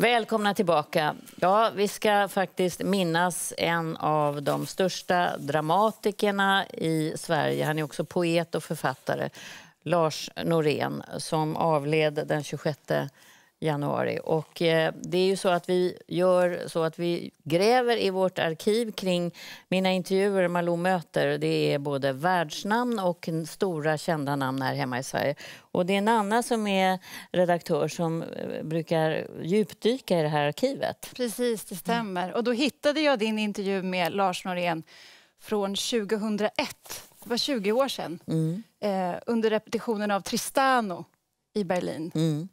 Välkomna tillbaka. Ja, vi ska faktiskt minnas en av de största dramatikerna i Sverige. Han är också poet och författare, Lars Norén, som avled den 26 januari. Och eh, det är ju så att vi gör så att vi gräver i vårt arkiv kring mina intervjuer Malou möter. Det är både världsnamn och stora kända namn här hemma i Sverige. Och det är Nanna som är redaktör som eh, brukar djupdyka i det här arkivet. Precis, det stämmer. Och då hittade jag din intervju med Lars Norén från 2001. Det var 20 år sedan. Mm. Eh, under repetitionen av Tristano i Berlin. Mm.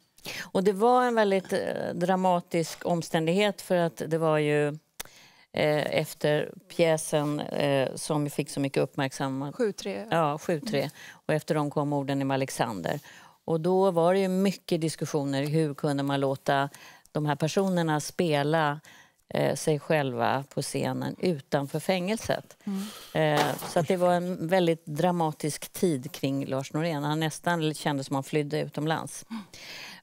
Och det var en väldigt eh, dramatisk omständighet för att det var ju eh, efter pjäsen eh, som fick så mycket uppmärksamhet. 7-3. Ja, 7-3. Och efter dem kom morden i Alexander. Och då var det ju mycket diskussioner. Hur kunde man låta de här personerna spela sig själva på scenen utanför fängelset. Mm. Så det var en väldigt dramatisk tid kring Lars Norén. Han nästan kände som han flydde utomlands.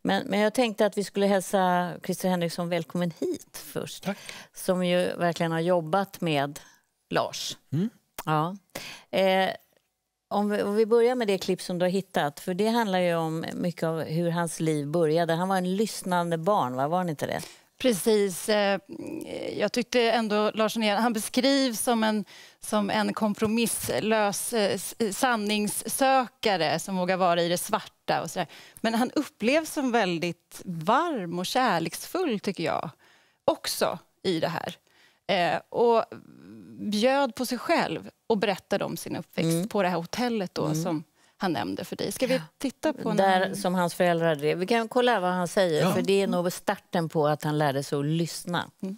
Men, men jag tänkte att vi skulle hälsa Christer Henriksson välkommen hit först. Tack. Som ju verkligen har jobbat med Lars. Mm. Ja. Eh, om vi, om vi, börjar med det klipp som du har hittat, för det handlar ju om mycket av hur hans liv började. Han var en lyssnande barn, va? var han inte det? Precis. Eh, jag tyckte ändå Lars Ner, han beskrivs som en, som en kompromisslös eh, sanningssökare som vågar vara i det svarta och sådär. Men han upplevs som väldigt varm och kärleksfull tycker jag, också i det här. Eh, och bjöd på sig själv och berättade om sin uppväxt mm. på det här hotellet då mm. som han nämnde för dig. Ska vi titta på Där han... som hans föräldrar drev. Vi kan kolla vad han säger, ja. för det är nog starten på att han lärde sig att lyssna. Mm.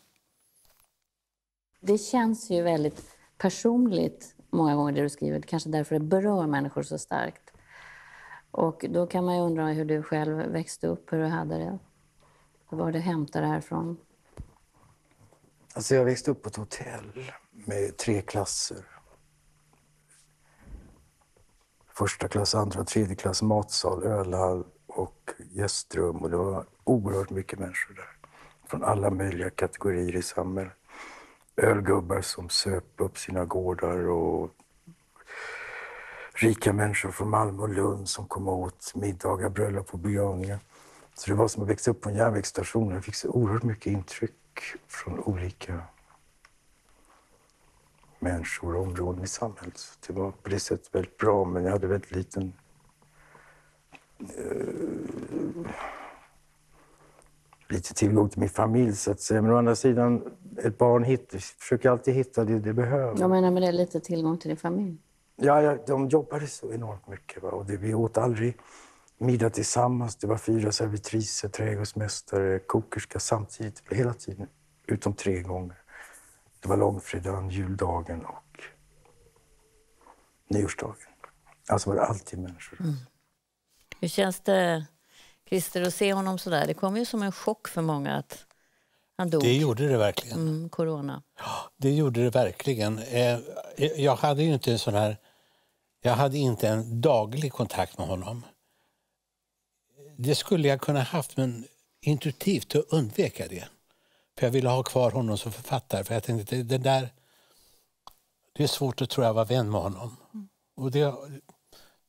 Det känns ju väldigt personligt många gånger det du skriver. Kanske därför det berör människor så starkt. Och då kan man ju undra hur du själv växte upp, hur du hade det. Var du hämtade det här från? Alltså jag växte upp på ett hotell med tre klasser första klass, andra, tredje klass matsal, ölhall och gästrum. Och det var oerhört mycket människor där. Från alla möjliga kategorier i samhället. Ölgubbar som söp upp sina gårdar och rika människor från Malmö och Lund som kom åt middagar, bröllop och begravningar. Så det var som att växa upp på en järnvägsstation. Jag fick så oerhört mycket intryck från olika människor och områden i samhället. Så det var på det sättet väldigt bra, men jag hade väldigt liten... Eh, lite tillgång till min familj, så att säga. Men å andra sidan, ett barn hitt, försöker alltid hitta det det behöver. Jag menar med det, lite tillgång till din familj? Ja, ja de jobbade så enormt mycket. Va? Och det, vi åt aldrig middag tillsammans. Det var fyra servitriser, trädgårdsmästare, kokerska samtidigt. Hela tiden, utom tre gånger. Det var långfredagen, juldagen och nyårsdagen. Alltså var det alltid människor. Mm. Hur känns det, Christer, att se honom så där? Det kom ju som en chock för många att han dog. Det gjorde det verkligen. Mm, corona. det gjorde det verkligen. Eh, eh, jag hade ju inte en sån här... Jag hade inte en daglig kontakt med honom. Det skulle jag kunna haft, men intuitivt undvek jag det. För jag ville ha kvar honom som författare. För jag tänkte, det, där, det är svårt att tror jag vara vän med honom. Mm. Och det,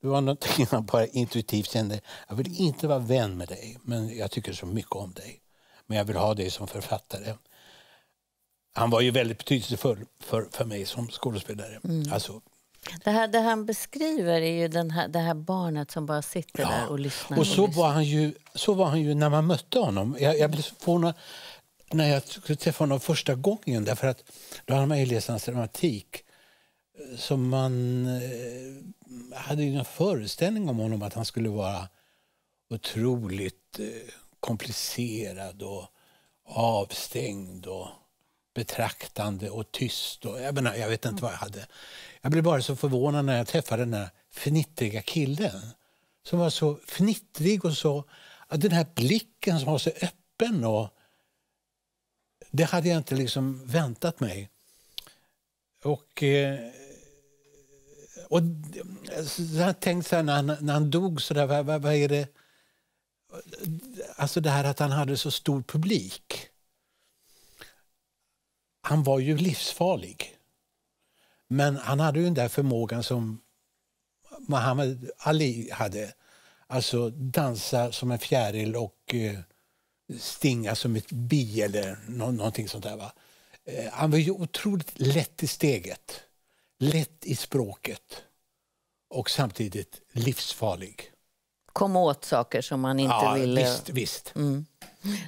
det var någonting jag bara intuitivt kände. Jag vill inte vara vän med dig, men jag tycker så mycket om dig. Men jag vill ha dig som författare. Han var ju väldigt betydelsefull för, för mig som skådespelare. Mm. Alltså, det här, det han beskriver är ju den här, det här barnet som bara sitter ja. där och lyssnar. Och så, och lyssnar. Var han ju, så var han ju när man mötte honom. Jag, jag blev förvånad när jag träffade honom första gången, därför att då hade man ju läst hans dramatik som man eh, hade ju en föreställning om honom att han skulle vara otroligt eh, komplicerad och avstängd och betraktande och tyst. Och, jag, menar, jag vet inte vad jag hade. Jag blev bara så förvånad när jag träffade den här fnittriga killen som var så fnittrig och så... Att den här blicken som var så öppen och det hade jag inte liksom väntat mig. Och, eh, och jag tänkte så här, när, han, när han dog, så där, vad, vad, är det... Alltså det här att han hade så stor publik. Han var ju livsfarlig. Men han hade ju den där förmågan som Muhammad Ali hade. Alltså dansa som en fjäril och eh, stinga som ett bi eller nå någonting sånt där. Va? Eh, han var ju otroligt lätt i steget, lätt i språket och samtidigt livsfarlig. Kom åt saker som man inte ja, ville... Visst, visst. Mm.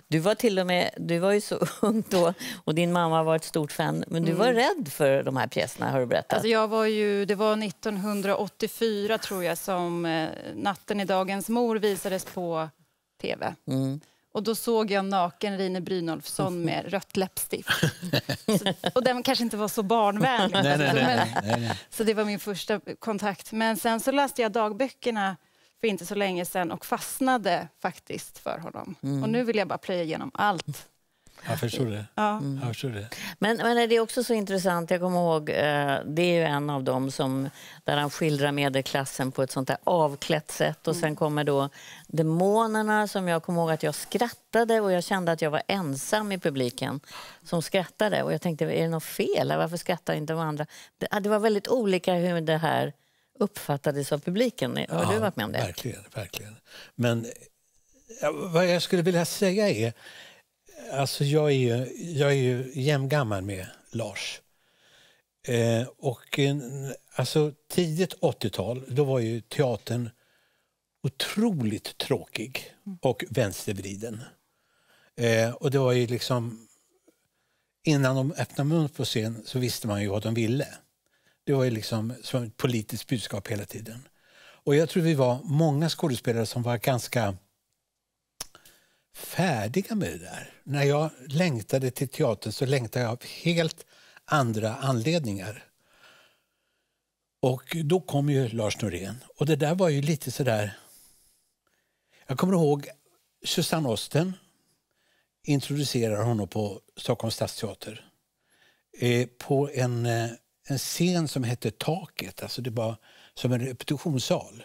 Du var till och med, du var ju så ung då och din mamma var ett stort fan, men du mm. var rädd för de här pjäserna har du berättat. Alltså jag var ju, det var 1984 tror jag som eh, Natten i dagens mor visades på tv. Mm. Och då såg jag naken Rine Brynolfsson med rött läppstift. och den kanske inte var så barnvänlig. nej, nej, nej, men, så det var min första kontakt. Men sen så läste jag dagböckerna för inte så länge sen och fastnade faktiskt för honom. Mm. Och nu vill jag bara plöja igenom allt jag förstår det. Ja. Jag förstår det. Men, men det är också så intressant, jag kommer ihåg, eh, det är ju en av dem som, där han skildrar medelklassen på ett sånt där avklätt sätt och sen mm. kommer då demonerna som jag kommer ihåg att jag skrattade och jag kände att jag var ensam i publiken som skrattade och jag tänkte, är det något fel Varför skrattar inte de andra? Det, ah, var väldigt olika hur det här uppfattades av publiken. Har ja, du varit med om det? Verkligen, verkligen. Men eh, vad jag skulle vilja säga är Alltså jag är ju, jag är ju jämngammal med Lars. Eh, och eh, alltså tidigt 80-tal, då var ju teatern otroligt tråkig och vänstervriden. Eh, och det var ju liksom... Innan de öppnade mun på scen så visste man ju vad de ville. Det var ju liksom som ett politiskt budskap hela tiden. Och jag tror vi var många skådespelare som var ganska färdiga med det där. När jag längtade till teatern så längtade jag av helt andra anledningar. Och då kom ju Lars Norén. Och det där var ju lite sådär... Jag kommer ihåg Susanne Osten introducerar honom på Stockholms stadsteater. Eh, på en, eh, en scen som hette Taket. Alltså det var som en repetitionssal.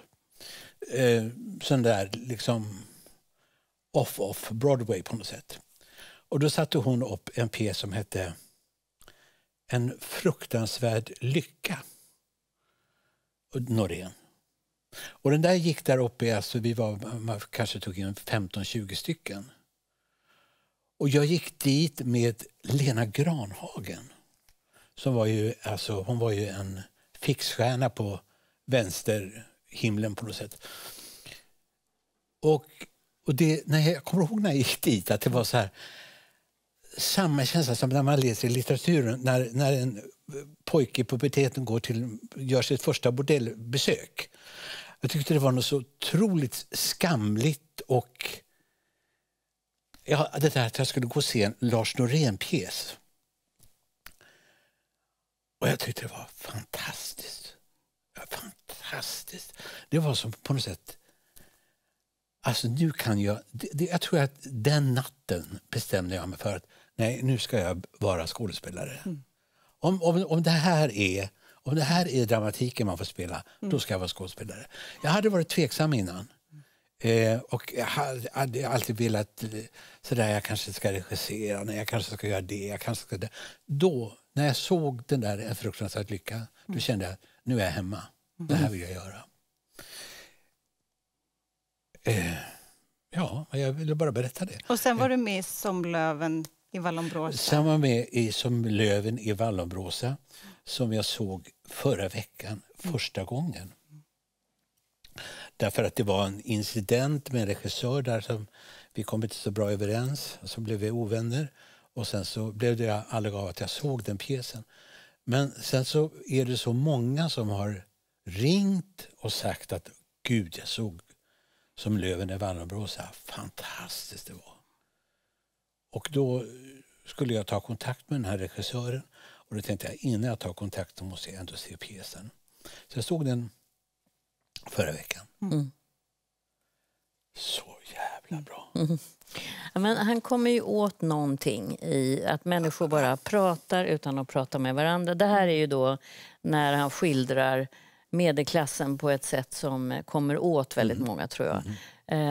Eh, sån där liksom off-off Broadway på något sätt. Och då satte hon upp en pjäs som hette En fruktansvärd lycka. Norén. Och den där gick där uppe, alltså vi var, man kanske tog in 15-20 stycken. Och jag gick dit med Lena Granhagen. Som var ju, alltså, hon var ju en fixstjärna på vänsterhimlen på något sätt. Och och det, när jag, jag kommer ihåg när jag gick dit att det var så här, samma känsla som när man läser i litteraturen när, när en pojke i puberteten går till, gör sitt första bordellbesök. Jag tyckte det var något så otroligt skamligt och ja, det där att jag skulle gå och se en Lars Norén-pjäs. Och jag tyckte det var fantastiskt. fantastiskt. Det var som på något sätt alltså nu kan jag, det, det, jag tror att den natten bestämde jag mig för att nej, nu ska jag vara skådespelare. Mm. Om, om, om det här är om det här är dramatiken man får spela, mm. då ska jag vara skådespelare. Jag hade varit tveksam innan. Eh, och jag hade, alltid velat, eh, sådär, jag kanske ska regissera, nej, jag kanske ska göra det, jag kanske ska det. Då, när jag såg den där En fruktansvärd lycka, då mm. kände jag, att nu är jag hemma. Det här mm. vill jag göra. Eh, ja, jag ville bara berätta det. Och sen var eh. du med som löven i Vallombrosa? Sen var med i, som löven i Vallombrosa som jag såg förra veckan, första mm. gången. Därför att det var en incident med en regissör där som vi kom inte så bra överens, och så blev vi ovänner. Och sen så blev det aldrig av att jag såg den pjäsen. Men sen så är det så många som har ringt och sagt att Gud, jag såg som Löven är Vallrobråsa. Fantastiskt det var. Och då skulle jag ta kontakt med den här regissören. Och då tänkte jag innan jag tar kontakt så måste jag ändå se pjäsen. Så jag såg den förra veckan. Mm. mm. Så jävla bra. Mm. men han kommer ju åt någonting i att människor bara pratar utan att prata med varandra. Det här är ju då när han skildrar medelklassen på ett sätt som eh, kommer åt väldigt mm. många tror jag. Mm.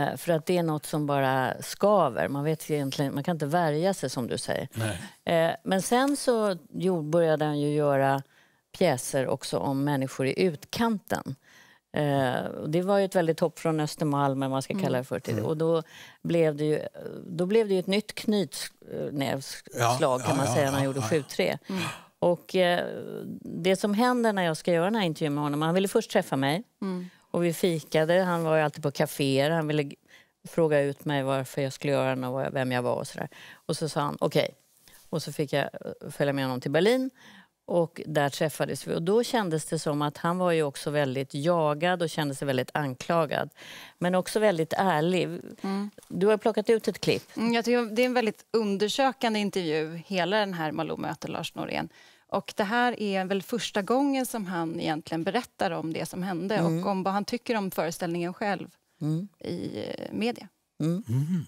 Eh, för att det är något som bara skaver. Man vet egentligen, man kan inte värja sig som du säger. Eh, men sen så började han ju göra pjäser också om människor i utkanten. Eh, det var ju ett väldigt hopp från Östermalm, man ska kalla det för. Till. Mm. Och då blev, det ju, då blev det ju ett nytt knytnävsslag eh, kan man säga, när han gjorde 7-3. Och eh, det som händer när jag ska göra den här intervjun med honom, han ville först träffa mig mm. och vi fikade, han var alltid på kaféer, han ville fråga ut mig varför jag skulle göra den och vem jag var och sådär. Och så sa han okej. Okay. Och så fick jag eh, följa med honom till Berlin och där träffades vi. Och då kändes det som att han var ju också väldigt jagad och kände sig väldigt anklagad. Men också väldigt ärlig. Mm. Du har plockat ut ett klipp. Mm, jag tycker det är en väldigt undersökande intervju, hela den här Malou möter Lars Norén. Och det här är väl första gången som han egentligen berättar om det som hände mm. och om vad han tycker om föreställningen själv mm. i eh, media. Mm. mm.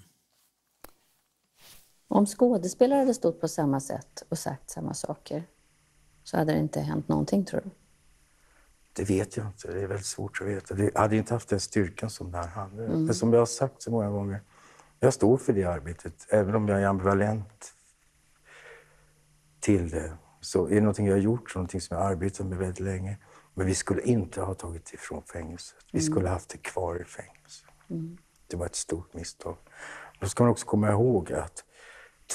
Om skådespelare hade stått på samma sätt och sagt samma saker så hade det inte hänt någonting, tror du? Det vet jag inte. Det är väldigt svårt att veta. Jag hade inte haft den styrkan som det här hade. Mm. Men som jag har sagt så många gånger, jag står för det arbetet, även om jag är ambivalent till det. Så är det någonting jag har gjort, någonting som jag arbetat med väldigt länge. Men vi skulle inte ha tagit det ifrån fängelset. Vi mm. skulle haft det kvar i fängelset. Mm. Det var ett stort misstag. Då ska man också komma ihåg att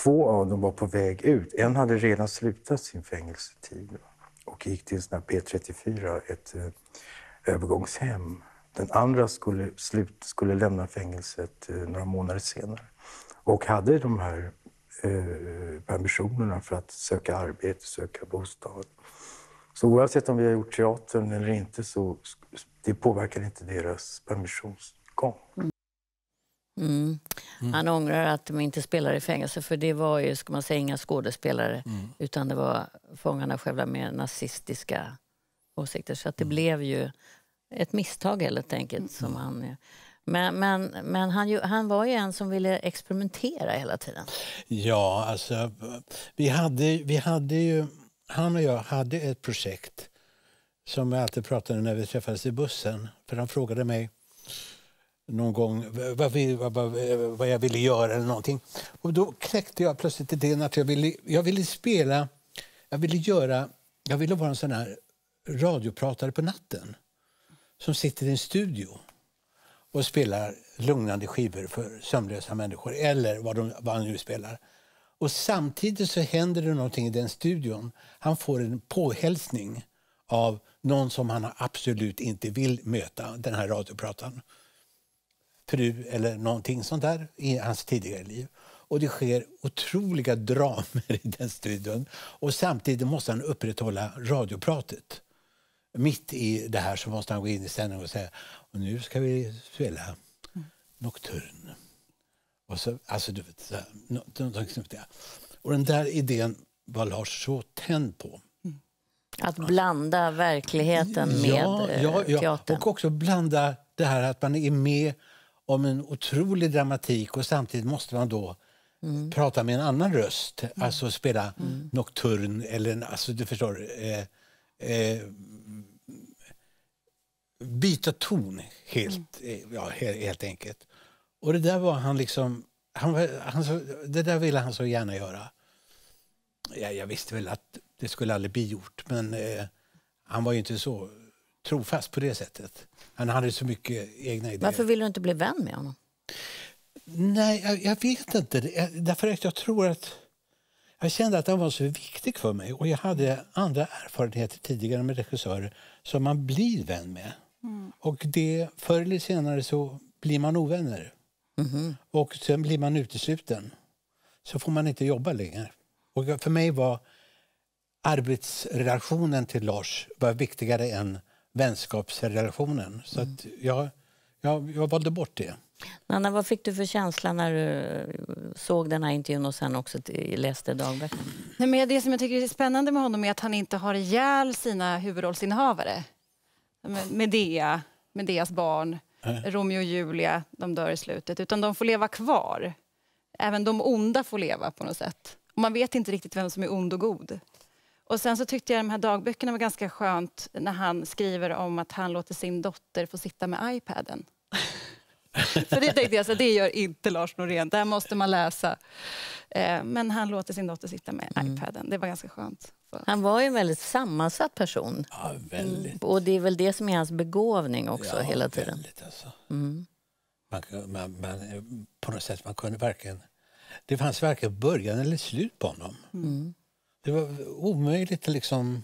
två av dem var på väg ut. En hade redan slutat sin fängelsetid och gick till en sån P34, ett eh, övergångshem. Den andra skulle, slut, skulle lämna fängelset eh, några månader senare och hade de här Eh, permissionerna för att söka arbete, söka bostad. Så oavsett om vi har gjort teatern eller inte så det påverkar inte deras permissionsgång. Mm. Mm. Han ångrar att de inte spelar i fängelse, för det var ju ska man säga, inga skådespelare mm. utan det var fångarna själva med nazistiska åsikter. Så att det mm. blev ju ett misstag helt enkelt. Som mm. han, eh, men, men, men han, ju, han var ju en som ville experimentera hela tiden. Ja, alltså vi hade, vi hade ju, han och jag hade ett projekt som jag alltid pratade om när vi träffades i bussen. För han frågade mig någon gång vad, vi, vad, vad, jag ville göra eller någonting. Och då knäckte jag plötsligt idén att jag ville, jag ville spela, jag ville göra, jag ville vara en sån här radiopratare på natten som sitter i en studio och spelar lugnande skivor för sömnlösa människor eller vad, de, vad han nu spelar. Och samtidigt så händer det någonting i den studion. Han får en påhälsning av någon som han absolut inte vill möta, den här radioprataren. Fru eller någonting sånt där i hans tidigare liv. Och det sker otroliga dramer i den studion. Och samtidigt måste han upprätthålla radiopratet. Mitt i det här så måste han gå in i sändningen och säga och nu ska vi spela Nocturne. Och, så, alltså, du vet, så här, och den där idén var Lars så tänd på. Att blanda verkligheten med ja, eh, ja. teatern. Och också blanda det här att man är med om en otrolig dramatik och samtidigt måste man då mm. prata med en annan röst. Mm. Alltså spela mm. Nocturne eller... Alltså, du förstår. Eh, eh, byta ton helt, mm. ja, helt enkelt. Och det där var han liksom, han, han, det där ville han så gärna göra. Ja, jag visste väl att det skulle aldrig bli gjort, men eh, han var ju inte så trofast på det sättet. Han hade så mycket egna idéer. Varför ville du inte bli vän med honom? Nej, jag, jag vet inte. Eh, därför att jag tror att... Jag kände att han var så viktig för mig och jag hade andra erfarenheter tidigare med regissörer som man blir vän med. Mm. Och det, förr eller senare så blir man ovänner. Mm. Och sen blir man utesluten. Så får man inte jobba längre. Och för mig var arbetsrelationen till Lars var viktigare än vänskapsrelationen. Så mm. att jag, jag, jag valde bort det. Nanna, vad fick du för känsla när du såg den här intervjun och sen också läste dagböckerna? det som jag tycker är spännande med honom är att han inte har ihjäl sina huvudrollsinnehavare. Medea, Medeas barn, Nej. Eh. Romeo och Julia, de dör i slutet. Utan de får leva kvar. Även de onda får leva på något sätt. Och man vet inte riktigt vem som är ond och god. Och sen så tyckte jag de här dagböckerna var ganska skönt när han skriver om att han låter sin dotter få sitta med iPaden. För det tänkte jag, så det gör inte Lars Norén. Där måste man läsa. Eh, men han låter sin dotter sitta med mm. iPaden. Det var ganska skönt. Han var ju en väldigt sammansatt person. Ja, väldigt. Och det är väl det som är hans begåvning också ja, hela tiden. Väldigt alltså. Mm. Man, man, man, eh, på något sätt, man kunde varken... Det fanns varken början eller slut på honom. Mm. Det var omöjligt att liksom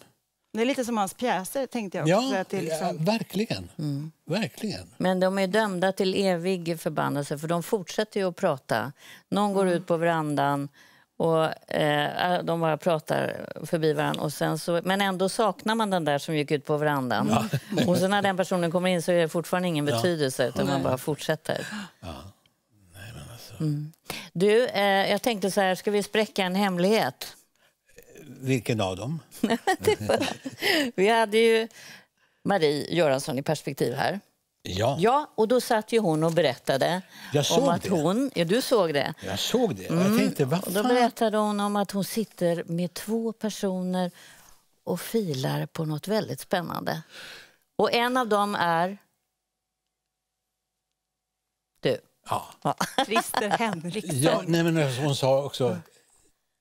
det är lite som hans pjäser, tänkte jag. Också, ja, att det liksom... ja, verkligen. Mm. verkligen. Men de är dömda till evig förbannelse, för de fortsätter ju att prata. Någon går mm. ut på verandan och eh, äh, de bara pratar förbi varandra. Och sen så, men ändå saknar man den där som gick ut på verandan. Ja. Och sen när den personen kommer in så är det fortfarande ingen ja. betydelse, utan man bara fortsätter. Nej, men alltså. Mm. Du, eh, jag tänkte så här, ska vi spräcka en hemlighet? Vilken av dem? vi hade ju Marie Göransson i perspektiv här. Ja. ja, och då satt ju hon och berättade om att det. hon... Ja, du såg det. Jag såg det. Mm. Jag tänkte, vad Då berättade hon om att hon sitter med två personer och filar på något väldigt spännande. Och en av dem är... Du. Ja. ja. Christer Henriksson. Ja, nej, men hon sa också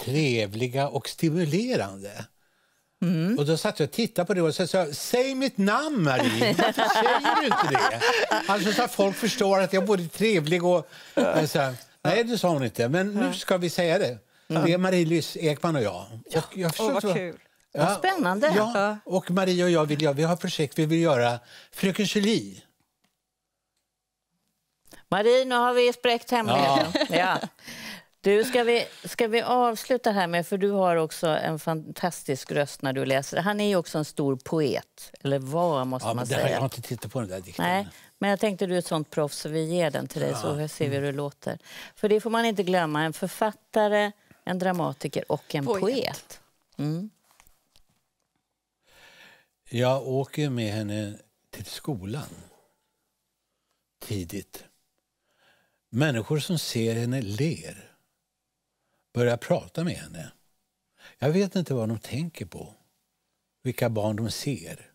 trevliga och stimulerande. Mm. Och Då satt jag och tittade på det och så sa säg mitt namn Marie, varför säger du inte det? Alltså så att folk förstår att jag är trevlig och... Ja. Eh, så här, Nej, det sa hon inte, men nu ska vi säga det. Mm. Det är marie louise Ekman och jag. Och jag förstår, oh, vad kul. Ja, vad Spännande. Ja, och Marie och jag vill, vi har projekt vi vill göra Fröken Julie. Marie, nu har vi spräckt hemligheten. Ja. ja. Du, ska vi, ska vi avsluta här med, för du har också en fantastisk röst när du läser. Han är ju också en stor poet, eller var måste ja, man säga. jag har inte tittat på den där dikten. Nej, men jag tänkte du är ett sånt proffs så vi ger den till dig ja. så ser vi hur mm. det låter. För det får man inte glömma, en författare, en dramatiker och en poet. poet. Mm. Jag åker med henne till skolan tidigt. Människor som ser henne ler börjar prata med henne. Jag vet inte vad de tänker på, vilka barn de ser.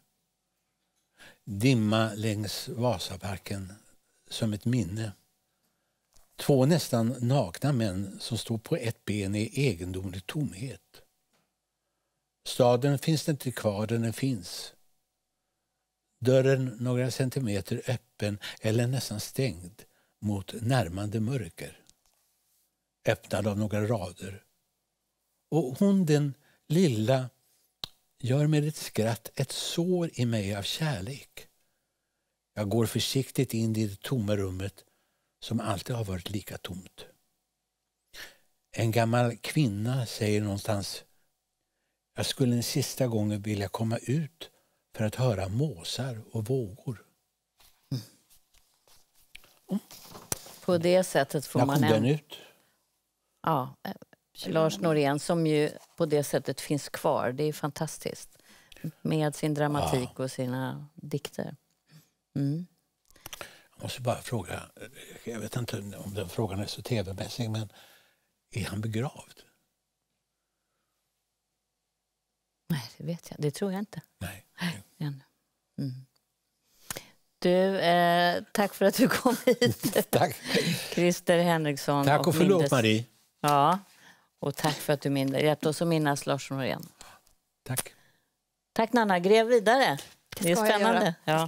Dimma längs Vasaparken som ett minne. Två nästan nakna män som står på ett ben i egendomlig tomhet. Staden finns inte kvar där den finns. Dörren några centimeter öppen eller nästan stängd mot närmande mörker öppnad av några rader. Och hon den lilla gör med ett skratt ett sår i mig av kärlek. Jag går försiktigt in i det tomma rummet som alltid har varit lika tomt. En gammal kvinna säger någonstans jag skulle en sista gång vilja komma ut för att höra måsar och vågor. Mm. På det sättet får man... När kom den ut? Ja, eh, Lars Norén som ju på det sättet finns kvar. Det är fantastiskt. Med sin dramatik ja. och sina dikter. Mm. Jag måste bara fråga, jag vet inte om den frågan är så tv-mässig, men är han begravd? Nej, det vet jag Det tror jag inte. Nej. Mm. Du, eh, tack för att du kom hit. tack. Christer Henriksson. Tack och, och förlåt Marie. Ja, och tack för att du mindes rätt. Och så minnas Lars Norén. Tack. Tack Nanna, gräv vidare. Det, det är spännande. Ja.